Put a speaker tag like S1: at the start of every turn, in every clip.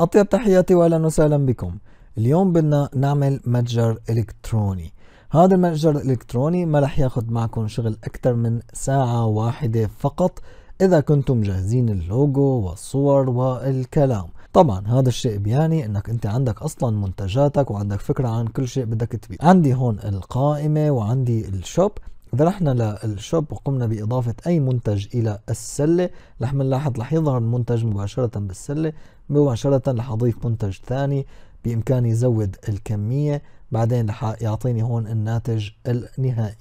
S1: أطيب تحياتي وأهلا وسهلا بكم اليوم بدنا نعمل متجر إلكتروني هذا المتجر الإلكتروني ما رح ياخد معكم شغل أكثر من ساعة واحدة فقط إذا كنتم جاهزين اللوجو والصور والكلام طبعا هذا الشيء بيعني انك انت عندك اصلا منتجاتك وعندك فكرة عن كل شيء بدك تبيع عندي هون القائمة وعندي الشوب إذا رحنا للشوب وقمنا بإضافة أي منتج إلى السلة رح نلاحظ رح يظهر المنتج مباشرة بالسلة مباشرة رح أضيف منتج ثاني بإمكاني زود الكمية بعدين رح يعطيني هون الناتج النهائي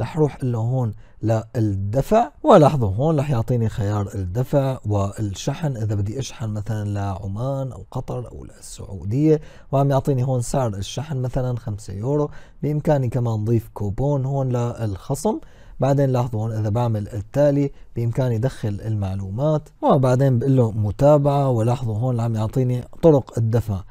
S1: رح روح له هون للدفع ولاحظوا هون رح يعطيني خيار الدفع والشحن اذا بدي اشحن مثلا لعمان او قطر او للسعوديه وعم يعطيني هون سعر الشحن مثلا 5 يورو بامكاني كمان ضيف كوبون هون للخصم بعدين لاحظوا هون اذا بعمل التالي بامكاني ادخل المعلومات وبعدين بقول له متابعه ولاحظوا هون عم يعطيني طرق الدفع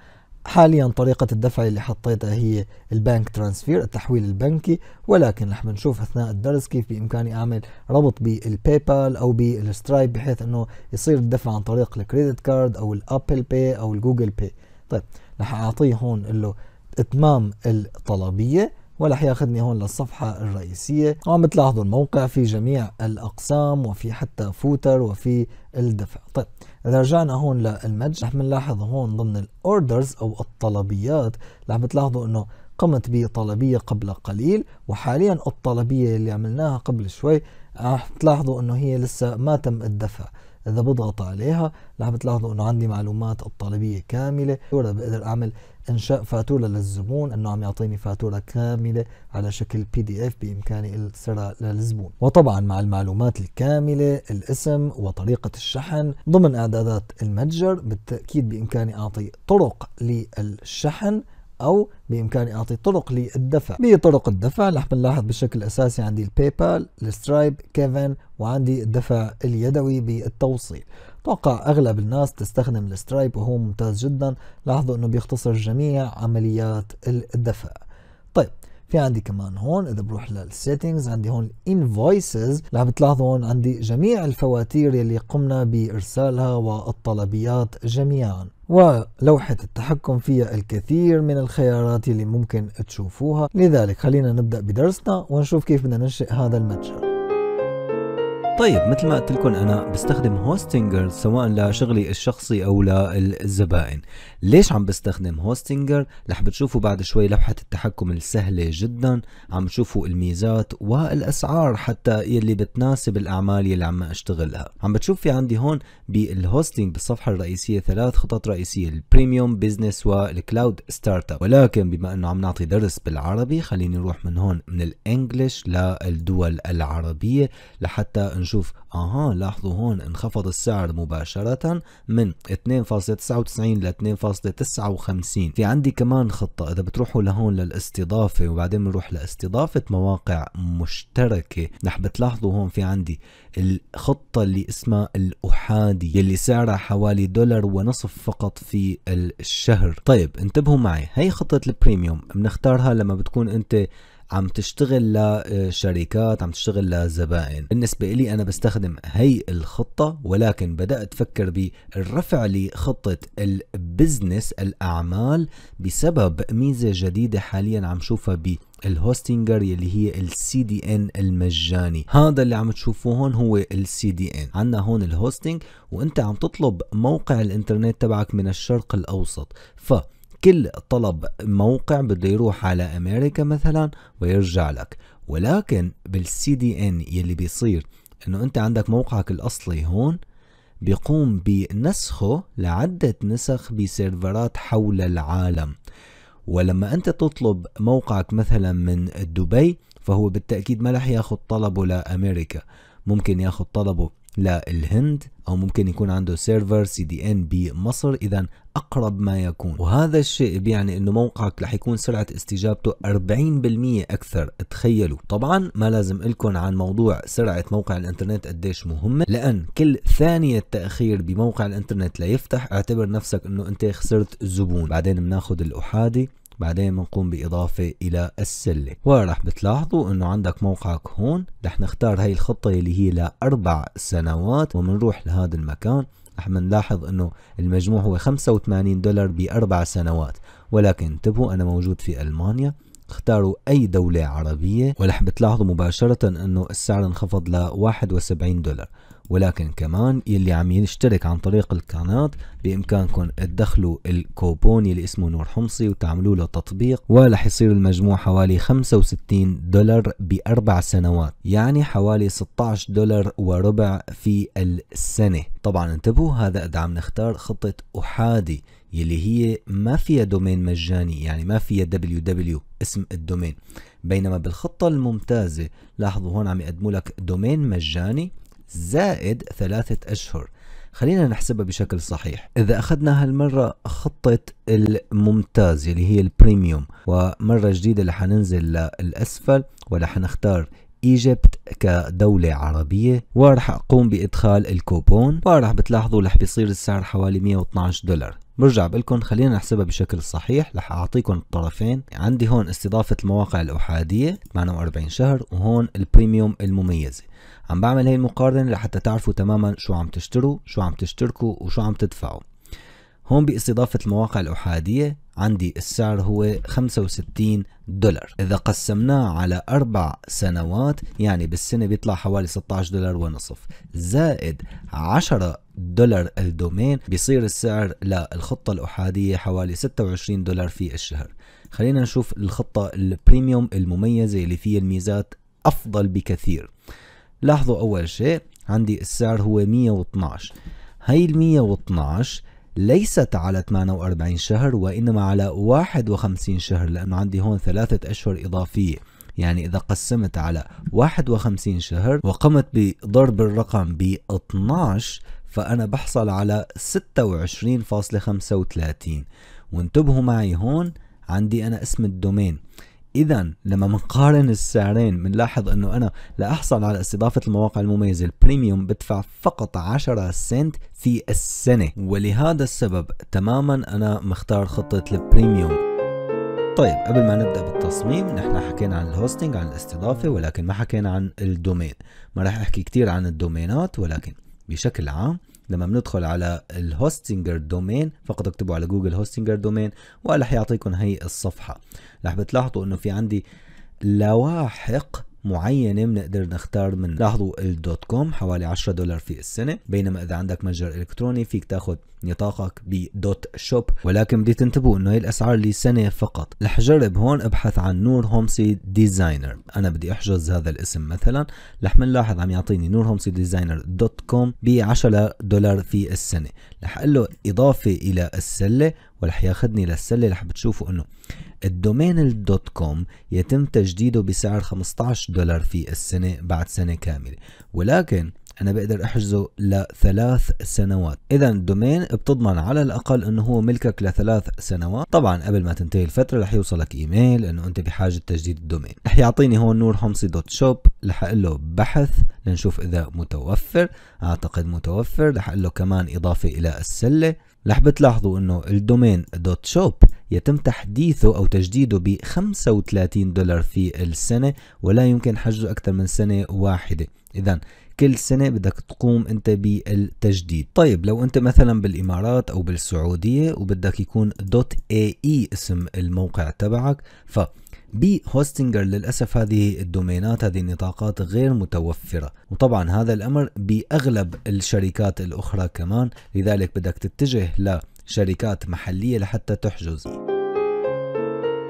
S1: حاليا طريقة الدفع اللي حطيتها هي البنك ترانسفير التحويل البنكي ولكن رح بنشوف اثناء الدرس كيف بامكاني اعمل ربط بالباي بال او بالسترايب بحيث انه يصير الدفع عن طريق الكريدت كارد او الابل باي او الجوجل باي طيب رح اعطيه هون له اتمام الطلبية ورح ياخذني هون للصفحة الرئيسية وعم بتلاحظوا الموقع في جميع الأقسام وفي حتى فوتر وفي الدفع طيب إذا رجعنا هون للمتجر رح بنلاحظ هون ضمن الأوردرز أو الطلبيات رح بتلاحظوا إنه قمت بطلبية قبل قليل وحاليا الطلبية اللي عملناها قبل شوي راح تلاحظوا انه هي لسه ما تم الدفع اذا بضغط عليها راح بتلاحظوا انه عندي معلومات الطلبيه كامله ولا بقدر اعمل انشاء فاتوره للزبون انه عم يعطيني فاتوره كامله على شكل بي دي اف بامكاني السرعه للزبون وطبعا مع المعلومات الكامله الاسم وطريقه الشحن ضمن اعدادات المتجر بالتاكيد بامكاني اعطي طرق للشحن أو بإمكاني أعطي طرق للدفع بطرق الدفع رح بنلاحظ بشكل أساسي عندي الباي بال السترايب كيفن وعندي الدفع اليدوي بالتوصيل اتوقع أغلب الناس تستخدم السترايب وهو ممتاز جدا لاحظوا أنه بيختصر جميع عمليات الدفع في عندي كمان هون اذا بروح للسيتنجز عندي هون الانفويسز اللي عم بتلاحظوا هون عندي جميع الفواتير يلي قمنا بارسالها والطلبيات جميعا ولوحة التحكم فيها الكثير من الخيارات اللي ممكن تشوفوها لذلك خلينا نبدأ بدرسنا ونشوف كيف بدنا ننشئ هذا المتجر طيب مثل ما قلت لكم انا بستخدم هوستنجر سواء لشغلي الشخصي او للزبائن ليش عم بستخدم هوستنجر رح بتشوفوا بعد شوي لوحه التحكم السهله جدا عم بتشوفوا الميزات والاسعار حتى يلي بتناسب الاعمال يلي عم اشتغلها عم بتشوف في عندي هون بالهوستنج بالصفحه الرئيسيه ثلاث خطط رئيسيه البريميوم بزنس والكلاود ستارت اب ولكن بما انه عم نعطي درس بالعربي خليني نروح من هون من الانجليش للدول العربيه لحتى نشوف اها لاحظوا هون انخفض السعر مباشرة من 2.99 ل 2.59 في عندي كمان خطة اذا بتروحوا لهون للاستضافة وبعدين بنروح لاستضافة مواقع مشتركة رح بتلاحظوا هون في عندي الخطة اللي اسمها الأحادي اللي سعرها حوالي دولار ونصف فقط في الشهر طيب انتبهوا معي هي خطة البريميوم بنختارها لما بتكون انت عم تشتغل لشركات آه، عم تشتغل لزبائن بالنسبة لي أنا بستخدم هي الخطة ولكن بدأت أفكر بالرفع لخطة البزنس الأعمال بسبب ميزة جديدة حاليا عم شوفها ب الهوستنجر يلي هي السي دي ان المجاني هذا اللي عم تشوفوه هون هو السي دي ان عندنا هون الهوستنج وانت عم تطلب موقع الانترنت تبعك من الشرق الاوسط ف كل طلب موقع بده يروح على امريكا مثلا ويرجع لك ولكن بالسي دي ان يلي بيصير انه انت عندك موقعك الاصلي هون بيقوم بنسخه لعدة نسخ بسيرفرات حول العالم ولما انت تطلب موقعك مثلا من دبي فهو بالتأكيد ما رح ياخد طلبه لأمريكا ممكن ياخد طلبه للهند أو ممكن يكون عنده سيرفر سي دي ان بمصر إذا أقرب ما يكون وهذا الشيء بيعني أنه موقعك رح يكون سرعة استجابته 40% أكثر تخيلوا طبعا ما لازم لكم عن موضوع سرعة موقع الإنترنت قديش مهمة لأن كل ثانية تأخير بموقع الإنترنت ليفتح اعتبر نفسك أنه أنت خسرت زبون بعدين بناخذ الأحادي بعدين بنقوم باضافه الى السله ورح بتلاحظوا انه عندك موقعك هون رح نختار هاي الخطه اللي هي لاربع سنوات وبنروح لهذا المكان رح نلاحظ انه المجموع هو 85 دولار باربع سنوات ولكن انتبهوا انا موجود في المانيا اختاروا اي دولة عربية ورح بتلاحظوا مباشرة انه السعر انخفض ل 71 دولار ولكن كمان يلي عم يشترك عن طريق القناة بإمكانكم تدخلوا الكوبون يلي اسمه نور حمصي وتعملوا له تطبيق ورح يصير المجموع حوالي 65 دولار بأربع سنوات يعني حوالي 16 دولار وربع في السنة طبعا انتبهوا هذا إذا عم نختار خطة أحادي يلي هي ما فيها دومين مجاني يعني ما فيها www اسم الدومين بينما بالخطة الممتازة لاحظوا هون عم يقدموا لك دومين مجاني زائد ثلاثة أشهر خلينا نحسبها بشكل صحيح إذا أخذنا هالمرة خطة الممتاز اللي هي البريميوم ومرة جديدة اللي حننزل للأسفل ولا حنختار ايجيبت كدولة عربية ورح اقوم بادخال الكوبون ورح بتلاحظوا رح بيصير السعر حوالي 112 دولار برجع بقول خلينا نحسبها بشكل صحيح رح اعطيكم الطرفين عندي هون استضافة المواقع الاحادية 48 شهر وهون البريميوم المميزة عم بعمل هي المقارنة لحتى تعرفوا تماما شو عم تشتروا شو عم تشتركوا وشو عم تدفعوا هون بإستضافة المواقع الأحادية عندي السعر هو 65 دولار إذا قسمناه على أربع سنوات يعني بالسنة بيطلع حوالي 16 دولار ونصف زائد 10 دولار الدومين بيصير السعر للخطة الأحادية حوالي 26 دولار في الشهر خلينا نشوف الخطة البريميوم المميزة اللي فيها الميزات أفضل بكثير لاحظوا أول شيء عندي السعر هو 112 هي ال 112 ليست على 48 شهر وإنما على 51 شهر لأنه عندي هون ثلاثة أشهر إضافية يعني إذا قسمت على 51 شهر وقمت بضرب الرقم ب 12 فأنا بحصل على 26.35 وانتبهوا معي هون عندي أنا اسم الدومين اذا لما بنقارن السعرين بنلاحظ انه انا لاحصل على استضافه المواقع المميزه البريميوم بدفع فقط 10 سنت في السنه ولهذا السبب تماما انا مختار خطه البريميوم طيب قبل ما نبدا بالتصميم نحن حكينا عن الهوستنج عن الاستضافه ولكن ما حكينا عن الدومين ما راح احكي كثير عن الدومينات ولكن بشكل عام لما بندخل على الهوستنجر دومين فقط اكتبوا على جوجل هوستنجر دومين ورح يعطيكم هي الصفحه رح بتلاحظوا انه في عندي لواحق معينه بنقدر نختار من لاحظوا الدوت كوم حوالي 10 دولار في السنه بينما اذا عندك متجر الكتروني فيك تاخذ نطاقك بدوت شوب ولكن بدي تنتبهوا انه هي الاسعار لسنه فقط رح جرب هون ابحث عن نور هومسي ديزاينر انا بدي احجز هذا الاسم مثلا رح منلاحظ عم يعطيني نور هومسي ديزاينر دوت كوم ب 10 دولار في السنه رح اقول له اضافه الى السله ورح ياخذني للسله رح بتشوفوا انه الدومين الدوت كوم يتم تجديده بسعر 15 دولار في السنه بعد سنه كامله ولكن انا بقدر احجزه لثلاث سنوات اذا الدومين بتضمن على الاقل انه هو ملكك لثلاث سنوات طبعا قبل ما تنتهي الفتره رح يوصلك ايميل انه انت بحاجه تجديد الدومين رح يعطيني هون نور حمصي دوت شوب رح له بحث لنشوف اذا متوفر اعتقد متوفر رح له كمان اضافه الى السله رح بتلاحظوا انه الدومين دوت شوب يتم تحديثه او تجديده ب 35 دولار في السنه ولا يمكن حجزه اكثر من سنه واحده اذا كل سنة بدك تقوم أنت بالتجديد طيب لو أنت مثلا بالإمارات أو بالسعودية وبدك يكون دوت اي اي اسم الموقع تبعك ف هوستنجر للأسف هذه الدومينات هذه النطاقات غير متوفرة وطبعا هذا الأمر بأغلب الشركات الأخرى كمان لذلك بدك تتجه لشركات محلية لحتى تحجز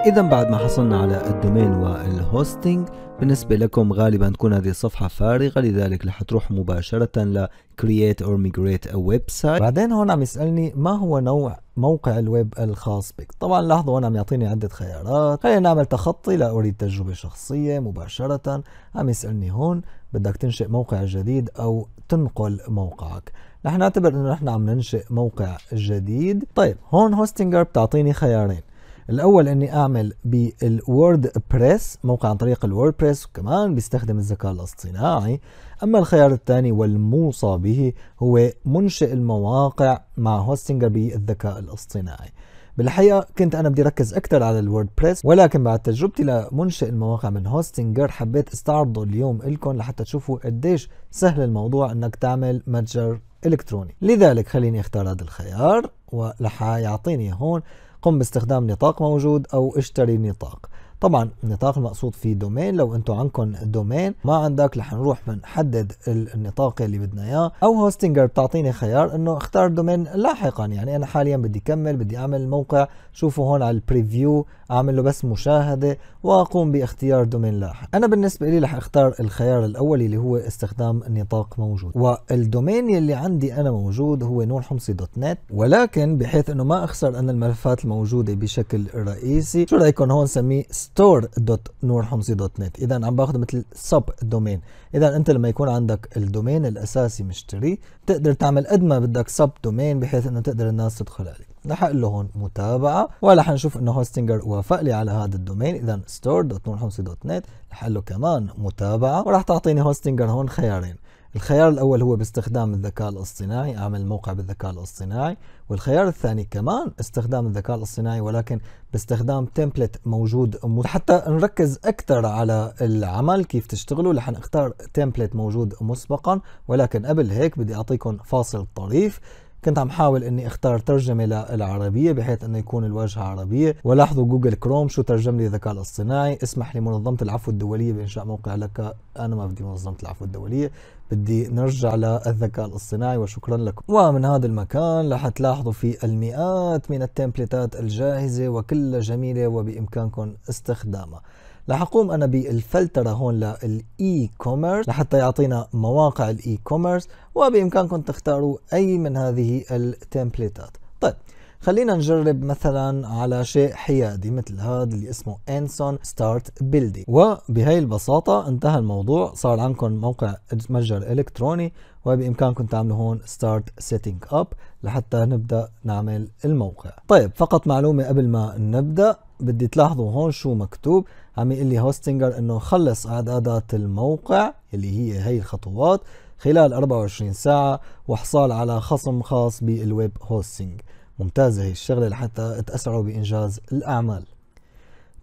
S1: إذا بعد ما حصلنا على الدومين والهوستنج بالنسبة لكم غالبا تكون هذه الصفحة فارغة لذلك رح تروح مباشرة ل create or migrate a website بعدين هون عم يسألني ما هو نوع موقع الويب الخاص بك طبعا لاحظوا هون عم يعطيني عدة خيارات خلينا نعمل تخطي لا أريد تجربة شخصية مباشرة عم يسألني هون بدك تنشئ موقع جديد أو تنقل موقعك رح نعتبر انه نحن عم ننشئ موقع جديد طيب هون هوستنجر بتعطيني خيارين الاول اني اعمل بالوورد بريس موقع عن طريق الوورد بريس وكمان بيستخدم الذكاء الاصطناعي اما الخيار الثاني والموصى به هو منشئ المواقع مع هوستنجر بالذكاء الاصطناعي بالحقيقة كنت أنا بدي ركز أكثر على بريس ولكن بعد تجربتي لمنشئ المواقع من هوستنجر حبيت استعرضه اليوم إلكم لحتى تشوفوا قديش سهل الموضوع إنك تعمل متجر إلكتروني لذلك خليني أختار هذا الخيار ورح يعطيني هون قم باستخدام نطاق موجود أو اشتري نطاق طبعا النطاق المقصود فيه دومين لو انتم عندكم دومين ما عندك رح نروح بنحدد النطاق اللي بدنا اياه او هوستنجر بتعطيني خيار انه اختار دومين لاحقا يعني انا حاليا بدي كمل بدي اعمل الموقع شوفوا هون على البريفيو اعمل له بس مشاهده واقوم باختيار دومين لاحق انا بالنسبه لي رح اختار الخيار الاول اللي هو استخدام نطاق موجود والدومين اللي عندي انا موجود هو نور حمصي دوت نت ولكن بحيث انه ما اخسر انا الملفات الموجوده بشكل رئيسي شو رايكم هون نسميه ستور دوت نور حمصي دوت نت اذا عم باخذ مثل سب دومين اذا انت لما يكون عندك الدومين الاساسي مشتري بتقدر تعمل قد ما بدك سب دومين بحيث انه تقدر الناس تدخل عليه رح اقول له هون متابعه ولا حنشوف انه هوستنجر وافق لي على هذا الدومين اذا ستور دوت نور حمصي دوت نت رح اقول له كمان متابعه وراح تعطيني هوستنجر هون خيارين الخيار الأول هو باستخدام الذكاء الاصطناعي أعمل موقع بالذكاء الاصطناعي والخيار الثاني كمان استخدام الذكاء الاصطناعي ولكن باستخدام تمبلت موجود حتى نركز أكثر على العمل كيف تشتغلوا لحن اختار تمبلت موجود مسبقا ولكن قبل هيك بدي أعطيكم فاصل طريف كنت عم حاول اني اختار ترجمه للعربيه بحيث انه يكون الواجهه عربيه ولاحظوا جوجل كروم شو ترجم لي الذكاء الاصطناعي اسمح لمنظمه العفو الدوليه بانشاء موقع لك انا ما بدي منظمه العفو الدوليه بدي نرجع للذكاء الاصطناعي وشكرا لكم ومن هذا المكان رح تلاحظوا في المئات من التمبلتات الجاهزه وكلها جميله وبامكانكم استخدامها رح اقوم انا بالفلتره هون للاي كوميرس لحتى يعطينا مواقع الاي كوميرس وبامكانكم تختاروا اي من هذه التمبليتات طيب خلينا نجرب مثلا على شيء حيادي مثل هذا اللي اسمه انسون ستارت بيلدينج وبهي البساطة انتهى الموضوع صار عندكم موقع متجر الكتروني وبامكانكم تعملوا هون ستارت سيتنج اب لحتى نبدا نعمل الموقع طيب فقط معلومة قبل ما نبدا بدي تلاحظوا هون شو مكتوب عم يقول لي هوستنجر انه خلص اعدادات الموقع اللي هي هي الخطوات خلال 24 ساعة وحصال على خصم خاص بالويب هوستنج ممتازة هي الشغلة لحتى تأسعوا بإنجاز الأعمال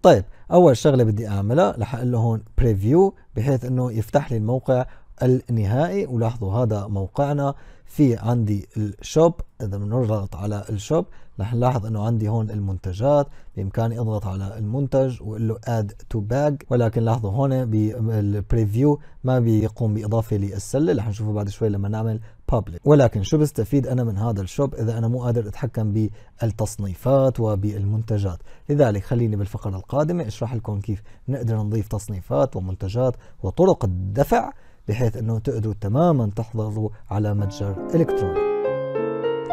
S1: طيب أول شغلة بدي أعملها رح أقول له هون بريفيو بحيث إنه يفتح لي الموقع النهائي ولاحظوا هذا موقعنا في عندي الشوب اذا بنضغط على الشوب رح نلاحظ انه عندي هون المنتجات بامكاني اضغط على المنتج واقول له اد تو باج ولكن لاحظوا هون بالبريفيو ما بيقوم باضافه للسله رح نشوفه بعد شوي لما نعمل public ولكن شو بستفيد انا من هذا الشوب اذا انا مو قادر اتحكم بالتصنيفات وبالمنتجات لذلك خليني بالفقره القادمه اشرح لكم كيف نقدر نضيف تصنيفات ومنتجات وطرق الدفع بحيث انه تقدروا تماما تحضروا على متجر الكتروني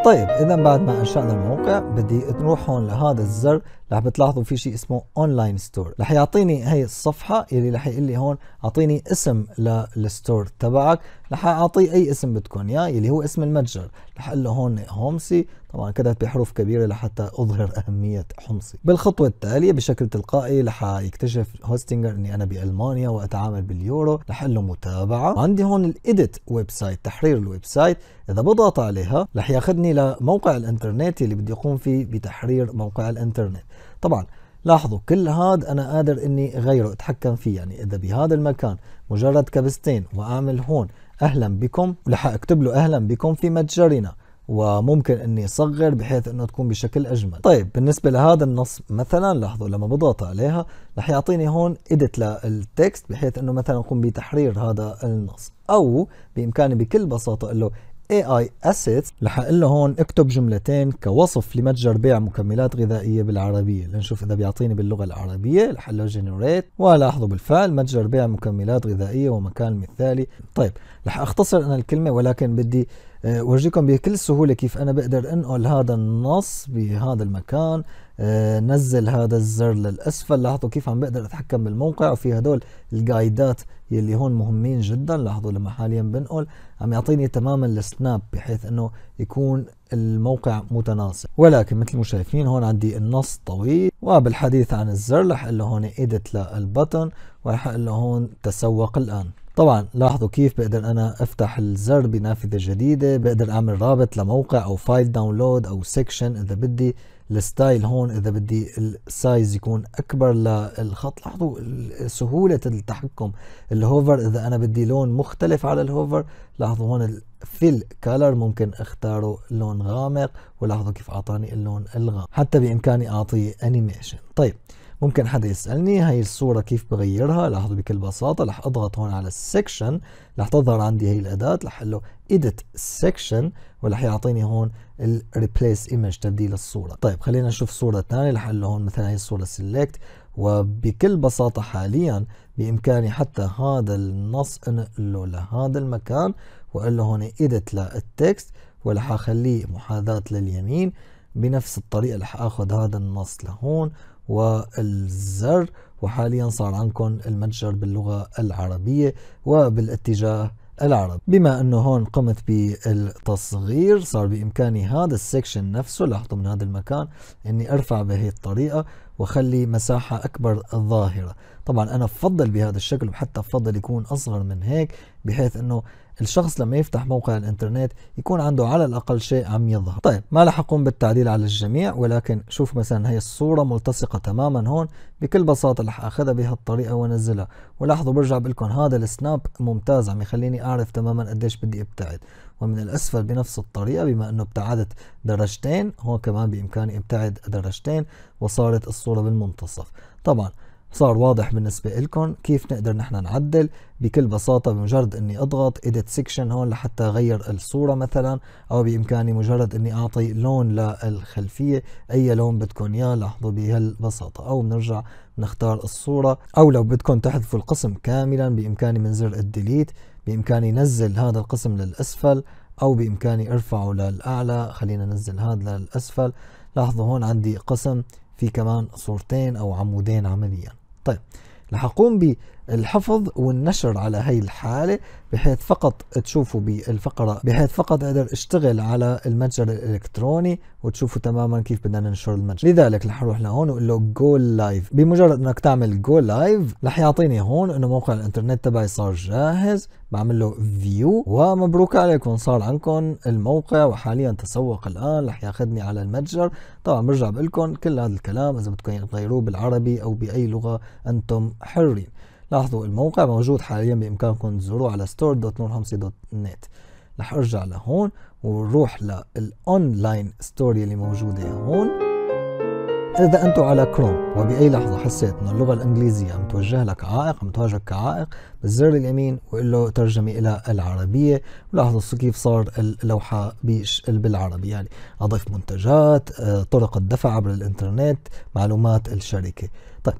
S1: طيب اذا بعد ما انشأنا الموقع بدي نروح هون لهذا الزر رح بتلاحظوا في شيء اسمه اونلاين ستور رح يعطيني هي الصفحه اللي رح يقول لي هون اعطيني اسم للستور تبعك رح اعطيه اي اسم بدكم اياه اللي هو اسم المتجر رح اقول له هون هومسي طبعا كتبت بحروف كبيره لحتى اظهر اهميه حمصي بالخطوه التاليه بشكل تلقائي رح يكتشف هوستنجر اني انا بالمانيا واتعامل باليورو رح اقول له متابعه عندي هون الايديت ويب سايت تحرير الويب سايت اذا بضغط عليها رح ياخذني لموقع الانترنت اللي بدي اقوم فيه بتحرير موقع الانترنت طبعا لاحظوا كل هذا أنا قادر إني أغيره أتحكم فيه يعني إذا بهذا المكان مجرد كبستين وأعمل هون أهلا بكم رح أكتب له أهلا بكم في متجرنا وممكن اني اصغر بحيث انه تكون بشكل اجمل طيب بالنسبه لهذا النص مثلا لاحظوا لما بضغط عليها رح يعطيني هون اديت للتكست بحيث انه مثلا اقوم بتحرير هذا النص او بامكاني بكل بساطه اقول له AI Assets رح اقول له هون اكتب جملتين كوصف لمتجر بيع مكملات غذائية بالعربية لنشوف إذا بيعطيني باللغة العربية رح له Generate ولاحظوا بالفعل متجر بيع مكملات غذائية ومكان مثالي طيب رح أختصر أنا الكلمة ولكن بدي آه، ورجيكم بكل سهولة كيف أنا بقدر أنقل هذا النص بهذا المكان آه، نزل هذا الزر للأسفل لاحظوا كيف عم بقدر أتحكم بالموقع وفي هدول الجايدات يلي هون مهمين جدا لاحظوا لما حاليا بنقل عم يعطيني تماما السناب بحيث انه يكون الموقع متناسق ولكن مثل ما شايفين هون عندي النص طويل وبالحديث عن الزر رح اقول له هون ايديت للبتن ورح اقول له هون تسوق الان طبعا لاحظوا كيف بقدر انا افتح الزر بنافذه جديده بقدر اعمل رابط لموقع او فايل داونلود او سيكشن اذا بدي الستايل هون اذا بدي السايز يكون اكبر للخط لاحظوا سهوله التحكم الهوفر اذا انا بدي لون مختلف على الهوفر لاحظوا هون الفيل كالر ممكن اختاره لون غامق ولاحظوا كيف اعطاني اللون الغامق حتى بامكاني اعطيه انيميشن طيب ممكن حدا يسألني هاي الصورة كيف بغيرها لاحظوا بكل بساطة رح اضغط هون على السكشن رح تظهر عندي هي الأداة رح اقول له edit section ورح يعطيني هون ال replace image تبديل الصورة طيب خلينا نشوف صورة ثانية رح اقول له هون مثلا هي الصورة select وبكل بساطة حاليا بإمكاني حتى هذا النص انقله لهذا المكان واقول له هون edit للتكست ورح اخليه محاذاة لليمين بنفس الطريقة رح اخذ هذا النص لهون والزر وحاليا صار عندكم المتجر باللغة العربية وبالاتجاه العرب بما انه هون قمت بالتصغير صار بامكاني هذا السكشن نفسه لاحظوا من هذا المكان اني ارفع بهي الطريقه واخلي مساحه اكبر الظاهرة طبعا انا بفضل بهذا الشكل وحتى بفضل يكون اصغر من هيك بحيث انه الشخص لما يفتح موقع الانترنت يكون عنده على الاقل شيء عم يظهر طيب ما راح اقوم بالتعديل على الجميع ولكن شوف مثلا هي الصوره ملتصقه تماما هون بكل بساطه راح اخذها بهالطريقه وانزلها ولاحظوا برجع بقول لكم هذا السناب ممتاز عم يخليني اعرف تماما قديش بدي ابتعد ومن الأسفل بنفس الطريقة بما أنه ابتعدت درجتين هون كمان بإمكاني ابتعد درجتين وصارت الصورة بالمنتصف طبعا صار واضح بالنسبة لكم كيف نقدر نحن نعدل بكل بساطة بمجرد اني اضغط edit section هون لحتى اغير الصورة مثلا او بامكاني مجرد اني اعطي لون للخلفية اي لون بدكم اياه لاحظوا بهالبساطة او بنرجع نختار الصورة او لو بدكم تحذفوا القسم كاملا بامكاني من زر الديليت بامكاني نزل هذا القسم للاسفل او بامكاني ارفعه للاعلى خلينا ننزل هذا للاسفل لاحظوا هون عندي قسم في كمان صورتين او عمودين عمليا طيب اللي هقوم بيه الحفظ والنشر على هي الحالة بحيث فقط تشوفوا بالفقرة بحيث فقط أقدر أشتغل على المتجر الإلكتروني وتشوفوا تماما كيف بدنا ننشر المتجر لذلك رح أروح لهون وأقول له جو لايف بمجرد أنك تعمل جو لايف رح يعطيني هون أنه موقع الإنترنت تبعي صار جاهز بعمل له فيو ومبروك عليكم صار عندكم الموقع وحاليا تسوق الآن رح ياخذني على المتجر طبعا برجع بقول لكم كل هذا الكلام إذا بدكم تغيروه بالعربي أو بأي لغة أنتم حرين لاحظوا الموقع موجود حاليا بإمكانكم تزوروه على store.nurhamsi.net رح أرجع لهون ونروح للأونلاين ستوري اللي موجودة هون إذا أنتم على كروم وبأي لحظة حسيت إنه اللغة الإنجليزية عم توجه لك عائق عم تواجهك كعائق بالزر اليمين وقول له ترجمة إلى العربية ولاحظوا كيف صار اللوحة بالعربي يعني أضف منتجات آه، طرق الدفع عبر الإنترنت معلومات الشركة طيب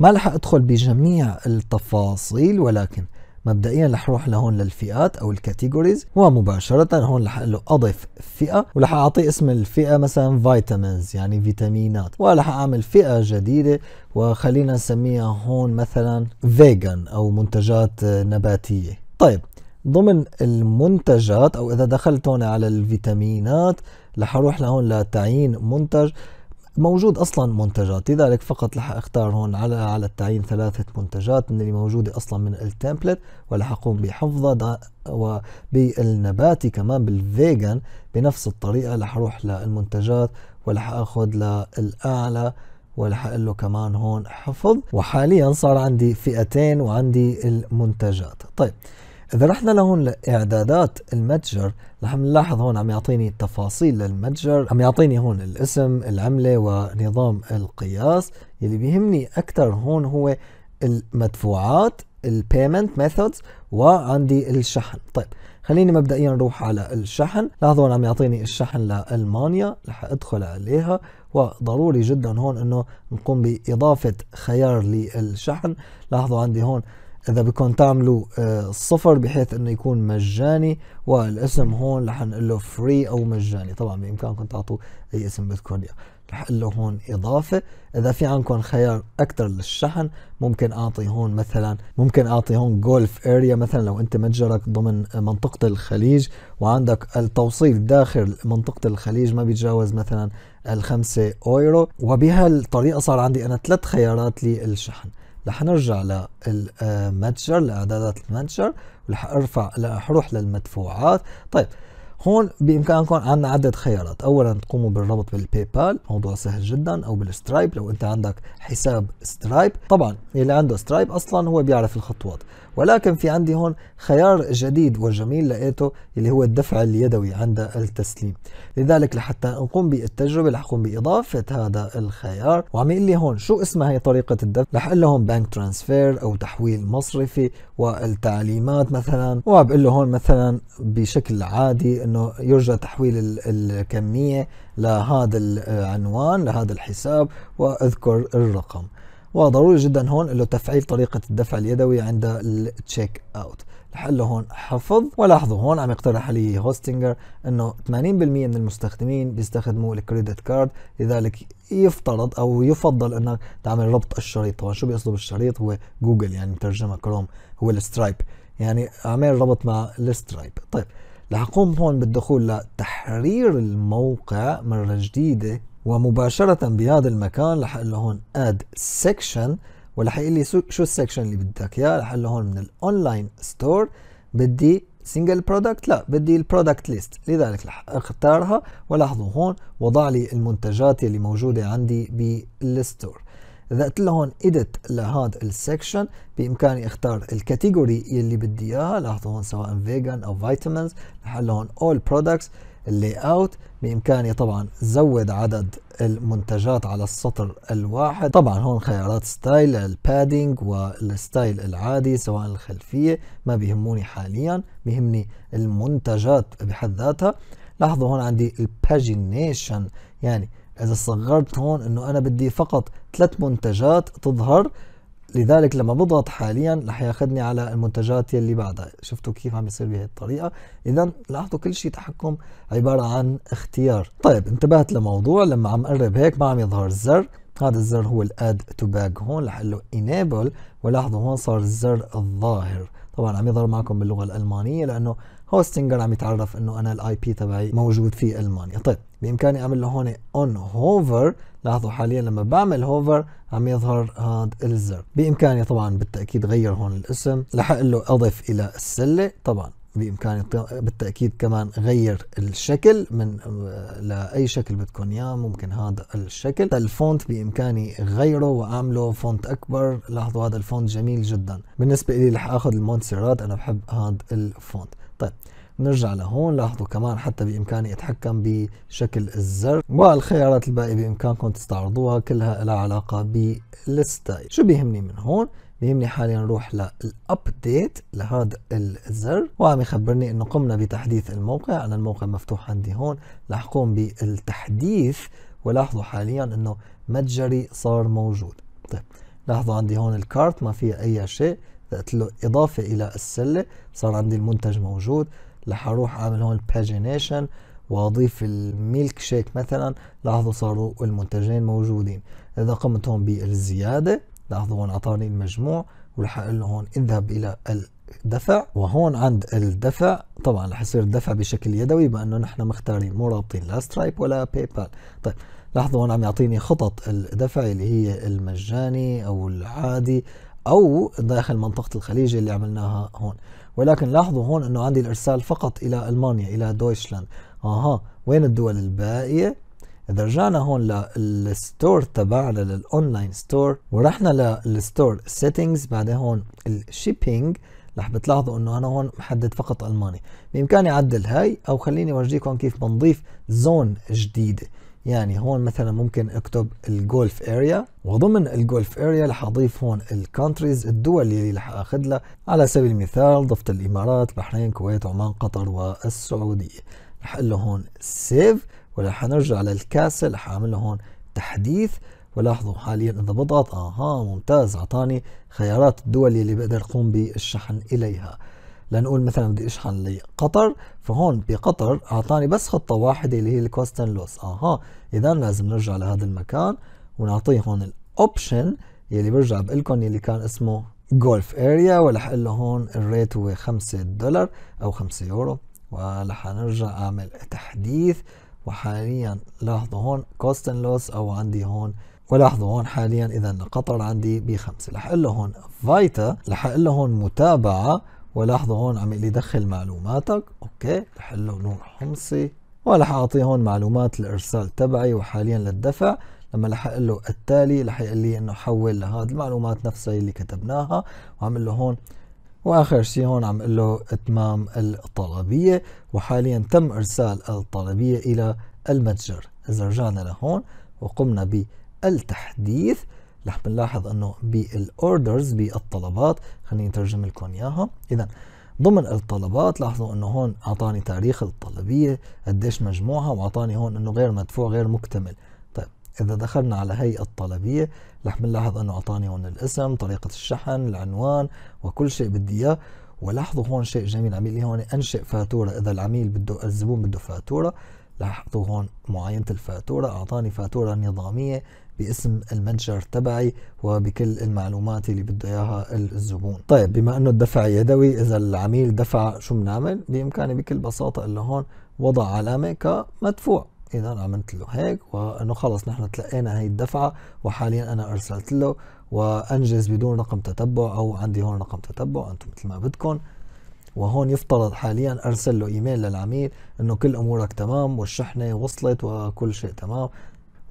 S1: ما رح ادخل بجميع التفاصيل ولكن مبدئيا رح اروح لهون للفئات او الكاتيجوريز ومباشره هون رح اقول له اضف فئه ورح اعطيه اسم الفئه مثلا فيتامينز يعني فيتامينات ورح اعمل فئه جديده وخلينا نسميها هون مثلا فيجن او منتجات نباتيه طيب ضمن المنتجات او اذا دخلت هون على الفيتامينات رح اروح لهون لتعيين منتج موجود اصلا منتجات لذلك فقط رح اختار هون على على التعيين ثلاثه منتجات من اللي موجوده اصلا من التمبلت ورح اقوم بحفظها وبالنباتي كمان بالفيجن بنفس الطريقه رح اروح للمنتجات ورح اخذ للاعلى ورح اقول له كمان هون حفظ وحاليا صار عندي فئتين وعندي المنتجات طيب اذا رحنا لهون لاعدادات المتجر رح نلاحظ هون عم يعطيني التفاصيل للمتجر عم يعطيني هون الاسم العمله ونظام القياس يلي بيهمني اكثر هون هو المدفوعات البيمنت ميثودز وعندي الشحن طيب خليني مبدئيا نروح على الشحن لاحظوا هون عم يعطيني الشحن لألمانيا رح ادخل عليها وضروري جدا هون انه نقوم بإضافة خيار للشحن لاحظوا عندي هون اذا بدكم تعملوا آه، صفر بحيث انه يكون مجاني والاسم هون رح نقول له فري او مجاني طبعا بامكانكم تعطوا اي اسم بدكم اياه رح اقول له هون اضافه اذا في عندكم خيار اكثر للشحن ممكن اعطي هون مثلا ممكن اعطي هون جولف اريا مثلا لو انت متجرك ضمن منطقه الخليج وعندك التوصيل داخل منطقه الخليج ما بيتجاوز مثلا الخمسة اورو وبهالطريقه صار عندي انا ثلاث خيارات للشحن رح نرجع للمتجر آه، لاعدادات المتجر رح ارفع رح اروح للمدفوعات طيب هون بامكانكم عندنا عده خيارات اولا تقوموا بالربط بالباي بال موضوع سهل جدا او بالسترايب لو انت عندك حساب سترايب طبعا اللي عنده سترايب اصلا هو بيعرف الخطوات ولكن في عندي هون خيار جديد وجميل لقيته اللي هو الدفع اليدوي عند التسليم لذلك لحتى نقوم بالتجربة رح أقوم بإضافة هذا الخيار وعم يقول لي هون شو اسمها هي طريقة الدفع رح أقول لهم هون بنك ترانسفير أو تحويل مصرفي والتعليمات مثلا وبقول له هون مثلا بشكل عادي أنه يرجى تحويل الكمية لهذا العنوان لهذا الحساب وأذكر الرقم وضروري جدا هون له تفعيل طريقة الدفع اليدوي عند التشيك اوت الحل هون حفظ ولاحظوا هون عم يقترح لي هوستنجر انه 80% من المستخدمين بيستخدموا الكريدت كارد لذلك يفترض او يفضل انك تعمل ربط الشريط طبعا شو بيقصدوا بالشريط هو جوجل يعني مترجمه كروم هو السترايب يعني اعمل ربط مع السترايب طيب رح اقوم هون بالدخول لتحرير الموقع مره جديده ومباشرة بهذا المكان رح اقول له هون اد سيكشن ورح يقول لي شو السكشن اللي بدك اياه رح اقول له هون من الاونلاين ستور بدي سنجل برودكت لا بدي البرودكت ليست لذلك رح اختارها ولاحظوا هون وضع لي المنتجات اللي موجودة عندي بالستور اذا قلت له هون اديت لهذا السكشن بامكاني اختار الكاتيجوري يلي بدي اياها لاحظوا هون سواء فيجن او فيتامينز رح اقول له هون أول برودكتس اللي اوت بامكاني طبعا زود عدد المنتجات على السطر الواحد طبعا هون خيارات ستايل البادينج والستايل العادي سواء الخلفيه ما بيهموني حاليا بيهمني المنتجات بحد ذاتها لاحظوا هون عندي الباجينيشن يعني اذا صغرت هون انه انا بدي فقط ثلاث منتجات تظهر لذلك لما بضغط حاليا رح ياخذني على المنتجات يلي بعدها شفتوا كيف عم يصير بهي الطريقه اذا لاحظوا كل شيء تحكم عباره عن اختيار طيب انتبهت لموضوع لما عم قرب هيك ما عم يظهر الزر هذا الزر هو الاد تو باك هون رح له انيبل ولاحظوا هون صار الزر الظاهر طبعا عم يظهر معكم باللغه الالمانيه لانه هوستنجر عم يتعرف انه انا الاي بي تبعي موجود في المانيا طيب بامكاني اعمل له هون اون هوفر لاحظوا حاليا لما بعمل هوفر عم يظهر هذا الزر بامكاني طبعا بالتاكيد غير هون الاسم لحق له اضف الى السله طبعا بامكاني بالتاكيد كمان غير الشكل من آه، لاي شكل بدكم اياه ممكن هذا الشكل الفونت بامكاني غيره واعمله فونت اكبر لاحظوا هذا الفونت جميل جدا بالنسبه لي رح اخذ المونسيرات انا بحب هذا الفونت طيب نرجع لهون لاحظوا كمان حتى بامكاني اتحكم بشكل الزر والخيارات الباقيه بامكانكم تستعرضوها كلها لها علاقه بالستايل شو بيهمني من هون بيهمني حاليا نروح للابديت لهذا الزر وعم يخبرني انه قمنا بتحديث الموقع انا الموقع مفتوح عندي هون رح قوم بالتحديث ولاحظوا حاليا انه متجري صار موجود طيب لاحظوا عندي هون الكارت ما فيها اي شيء بعت له اضافه الى السله صار عندي المنتج موجود رح اروح اعمل هون باجينيشن واضيف الميلك شيك مثلا لاحظوا صاروا المنتجين موجودين اذا قمت هون بالزياده لاحظوا هون اعطاني المجموع ورح اقول له هون اذهب الى الدفع وهون عند الدفع طبعا رح يصير الدفع بشكل يدوي بانه نحن مختارين مو رابطين لا سترايب ولا باي بال طيب لاحظوا هون عم يعطيني خطط الدفع اللي هي المجاني او العادي او داخل منطقه الخليج اللي عملناها هون ولكن لاحظوا هون انه عندي الارسال فقط الى المانيا الى دويشلاند اها وين الدول الباقيه اذا رجعنا هون للستور تبعنا للاونلاين ستور ورحنا للستور سيتنجز بعد هون الشيبينج رح بتلاحظوا انه انا هون محدد فقط الماني بامكاني اعدل هاي او خليني اورجيكم كيف بنضيف زون جديده يعني هون مثلا ممكن اكتب الجولف اريا وضمن الجولف اريا رح اضيف هون الكونتريز الدول اللي رح اخذ لها على سبيل المثال ضفت الامارات البحرين الكويت عمان قطر والسعوديه رح اقول له هون سيف ورح نرجع للكاسل رح اعمل له هون تحديث ولاحظوا حاليا اذا بضغط اها ممتاز اعطاني خيارات الدول اللي بقدر اقوم بالشحن اليها لنقول مثلا بدي اشحن لقطر فهون بقطر اعطاني بس خطه واحده اللي هي الكوستن لوس اها اذا لازم نرجع لهذا المكان ونعطيه هون الاوبشن يلي برجع بقول لكم يلي كان اسمه جولف اريا ورح اقول له هون الريت هو 5 دولار او 5 يورو ورح نرجع اعمل تحديث وحاليا لاحظوا هون كوست اند لوس او عندي هون ولاحظوا هون حاليا اذا قطر عندي ب 5 رح اقول له هون فايتا رح اقول له هون متابعه ولاحظوا هون عم يدخل معلوماتك اوكي رح له نور حمصي ورح اعطيه هون معلومات الارسال تبعي وحاليا للدفع لما رح اقول له التالي رح يقول لي انه حول لهذه المعلومات نفسها اللي كتبناها وعم له هون واخر شيء هون عم اقول له اتمام الطلبيه وحاليا تم ارسال الطلبيه الى المتجر اذا رجعنا لهون وقمنا بالتحديث رح بنلاحظ انه بالاوردرز بالطلبات خليني اترجم لكم اياها اذا ضمن الطلبات لاحظوا انه هون اعطاني تاريخ الطلبيه قديش مجموعها واعطاني هون انه غير مدفوع غير مكتمل طيب اذا دخلنا على هي الطلبيه رح بنلاحظ انه اعطاني هون الاسم طريقه الشحن العنوان وكل شيء بدي اياه ولاحظوا هون شيء جميل عميل هون انشئ فاتوره اذا العميل بده الزبون بده فاتوره لاحظوا هون معاينه الفاتوره اعطاني فاتوره نظاميه باسم المتجر تبعي وبكل المعلومات اللي بده اياها الزبون طيب بما انه الدفع يدوي اذا العميل دفع شو بنعمل بامكاني بكل بساطه الا هون وضع علامه كمدفوع اذا عملت له هيك وانه خلص نحن تلقينا هي الدفعه وحاليا انا ارسلت له وانجز بدون رقم تتبع او عندي هون رقم تتبع انتم مثل ما بدكم وهون يفترض حاليا ارسل له ايميل للعميل انه كل امورك تمام والشحنه وصلت وكل شيء تمام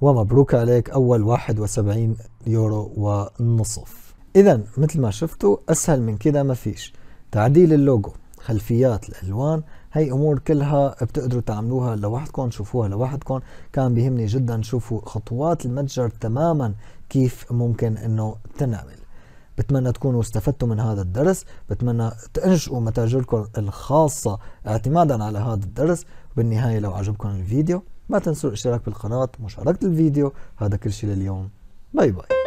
S1: ومبروك عليك أول 71 يورو ونصف إذا مثل ما شفتوا أسهل من كده ما فيش تعديل اللوجو خلفيات الألوان هي أمور كلها بتقدروا تعملوها لوحدكم شوفوها لوحدكم كان بيهمني جدا شوفوا خطوات المتجر تماما كيف ممكن أنه تنعمل بتمنى تكونوا استفدتوا من هذا الدرس بتمنى تنشئوا متاجركم الخاصة اعتمادا على هذا الدرس بالنهاية لو عجبكم الفيديو ما تنسوا الاشتراك بالقناة ومشاركة الفيديو هذا كل شيء لليوم باي باي